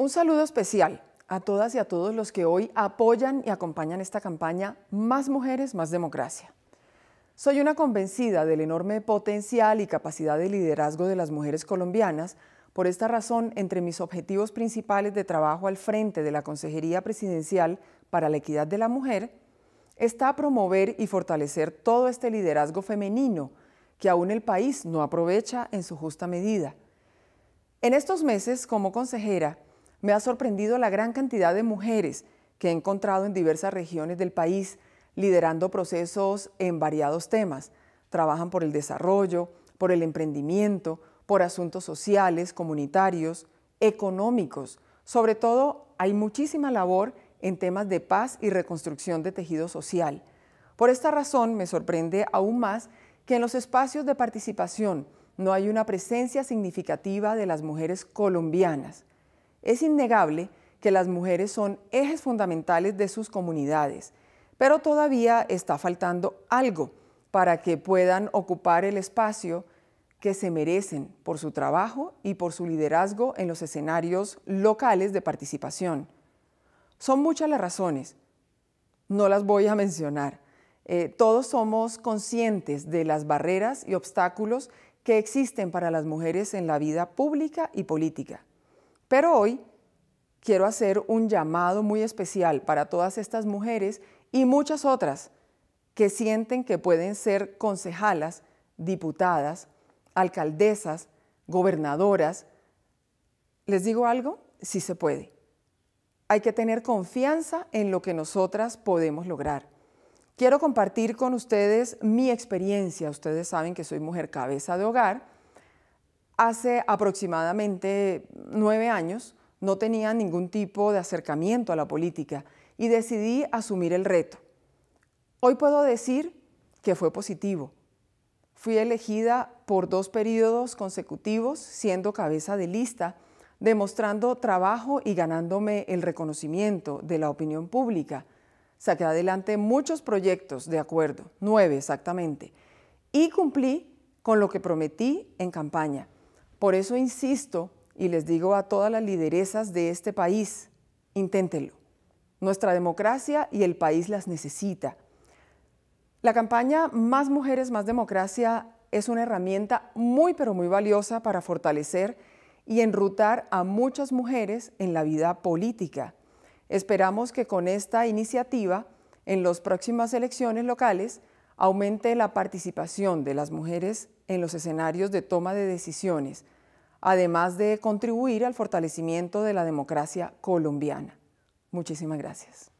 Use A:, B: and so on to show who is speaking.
A: Un saludo especial a todas y a todos los que hoy apoyan y acompañan esta campaña Más Mujeres, Más Democracia. Soy una convencida del enorme potencial y capacidad de liderazgo de las mujeres colombianas. Por esta razón, entre mis objetivos principales de trabajo al frente de la Consejería Presidencial para la Equidad de la Mujer, está promover y fortalecer todo este liderazgo femenino que aún el país no aprovecha en su justa medida. En estos meses, como consejera, me ha sorprendido la gran cantidad de mujeres que he encontrado en diversas regiones del país, liderando procesos en variados temas. Trabajan por el desarrollo, por el emprendimiento, por asuntos sociales, comunitarios, económicos. Sobre todo, hay muchísima labor en temas de paz y reconstrucción de tejido social. Por esta razón, me sorprende aún más que en los espacios de participación no hay una presencia significativa de las mujeres colombianas. Es innegable que las mujeres son ejes fundamentales de sus comunidades, pero todavía está faltando algo para que puedan ocupar el espacio que se merecen por su trabajo y por su liderazgo en los escenarios locales de participación. Son muchas las razones, no las voy a mencionar. Eh, todos somos conscientes de las barreras y obstáculos que existen para las mujeres en la vida pública y política. Pero hoy quiero hacer un llamado muy especial para todas estas mujeres y muchas otras que sienten que pueden ser concejalas, diputadas, alcaldesas, gobernadoras. ¿Les digo algo? Sí se puede. Hay que tener confianza en lo que nosotras podemos lograr. Quiero compartir con ustedes mi experiencia. Ustedes saben que soy mujer cabeza de hogar hace aproximadamente nueve años no tenía ningún tipo de acercamiento a la política y decidí asumir el reto. Hoy puedo decir que fue positivo. Fui elegida por dos periodos consecutivos siendo cabeza de lista, demostrando trabajo y ganándome el reconocimiento de la opinión pública. Saqué adelante muchos proyectos de acuerdo, nueve exactamente, y cumplí con lo que prometí en campaña. Por eso insisto y les digo a todas las lideresas de este país, inténtenlo. Nuestra democracia y el país las necesita. La campaña Más Mujeres, Más Democracia es una herramienta muy, pero muy valiosa para fortalecer y enrutar a muchas mujeres en la vida política. Esperamos que con esta iniciativa, en las próximas elecciones locales, aumente la participación de las mujeres en los escenarios de toma de decisiones, además de contribuir al fortalecimiento de la democracia colombiana. Muchísimas gracias.